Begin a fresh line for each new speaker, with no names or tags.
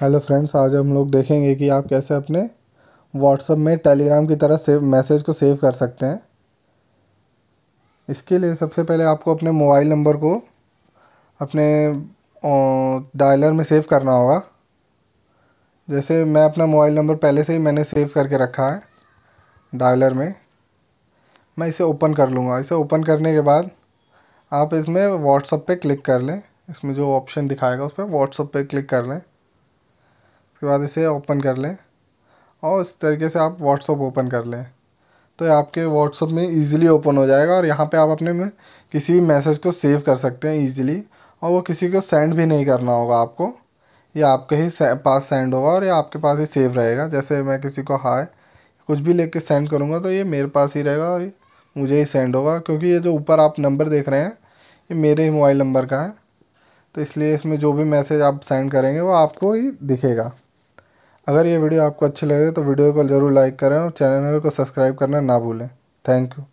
hello friends आज हम लोग देखेंगे कि आप कैसे अपने व्हाट्सअप में टेलीग्राम की तरह सेव मैसेज को सेव कर सकते हैं इसके लिए सबसे पहले आपको अपने मोबाइल नंबर को अपने डायलर में सेव करना होगा जैसे मैं अपना मोबाइल नंबर पहले से ही मैंने सेव करके रखा है डायलर में मैं इसे ओपन कर लूँगा इसे ओपन करने के बाद आप इसमें व्हाट्सअप पर क्लिक कर लें इसमें जो ऑप्शन दिखाएगा उस पर व्हाट्सअप पर क्लिक कर लें उसके बाद इसे ओपन कर लें और इस तरीके से आप व्हाट्सअप ओपन कर लें तो आपके व्हाट्सअप में ईज़िली ओपन हो जाएगा और यहाँ पे आप अपने में किसी भी मैसेज को सेव कर सकते हैं ईज़िली और वो किसी को सेंड भी नहीं करना होगा आपको ये आपके ही पास सेंड होगा और ये आपके पास ही सेव रहेगा जैसे मैं किसी को हाय कुछ भी लेके सेंड करूँगा तो ये मेरे पास ही रहेगा और मुझे ही सेंड होगा क्योंकि ये जो ऊपर आप नंबर देख रहे हैं ये मेरे ही मोबाइल नंबर का है तो इसलिए इसमें जो भी मैसेज आप सेंड करेंगे वो आपको ही दिखेगा अगर ये वीडियो आपको अच्छी लगे तो वीडियो को ज़रूर लाइक करें और चैनल को सब्सक्राइब करना ना भूलें थैंक यू